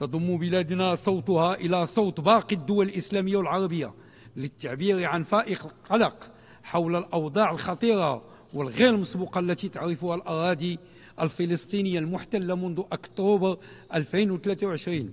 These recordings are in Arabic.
تضم بلادنا صوتها إلى صوت باقي الدول الإسلامية والعربية للتعبير عن فائق القلق حول الأوضاع الخطيرة والغير مسبوقة التي تعرفها الأراضي الفلسطينية المحتلة منذ أكتوبر 2023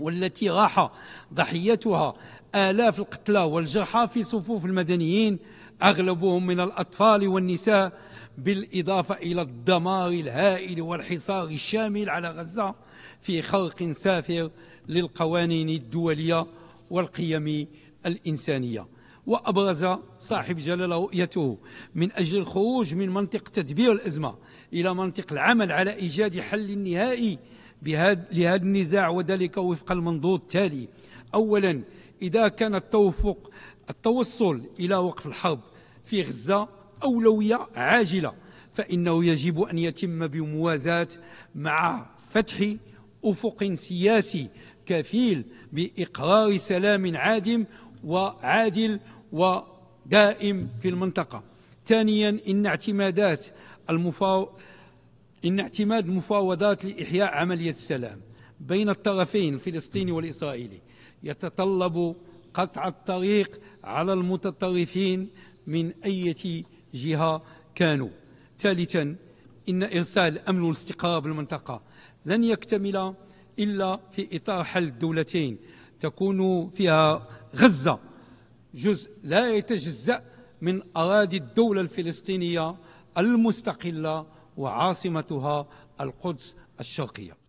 والتي راح ضحيتها آلاف القتلى والجرحى في صفوف المدنيين أغلبهم من الأطفال والنساء بالإضافة إلى الدمار الهائل والحصار الشامل على غزة في خرق سافر للقوانين الدولية والقيم الإنسانية وأبرز صاحب جلالة رؤيته من أجل الخروج من منطق تدبير الأزمة إلى منطق العمل على إيجاد حل نهائي لهذا النزاع وذلك وفق المنظور التالي أولا إذا كان التوفق التوصل إلى وقف الحرب في غزة أولوية عاجلة فإنه يجب أن يتم بموازاة مع فتح أفق سياسي كفيل بإقرار سلام عادم وعادل ودائم في المنطقة ثانيا إن اعتمادات المفاو... إن اعتماد مفاوضات لإحياء عملية السلام بين الطرفين الفلسطيني والإسرائيلي يتطلب قطع الطريق على المتطرفين من أية جهة كانوا ثالثا إن إرسال أمن والاستقرار بالمنطقة لن يكتمل إلا في إطار حل دولتين تكون فيها غزة جزء لا يتجزأ من أراضي الدولة الفلسطينية المستقلة وعاصمتها القدس الشرقية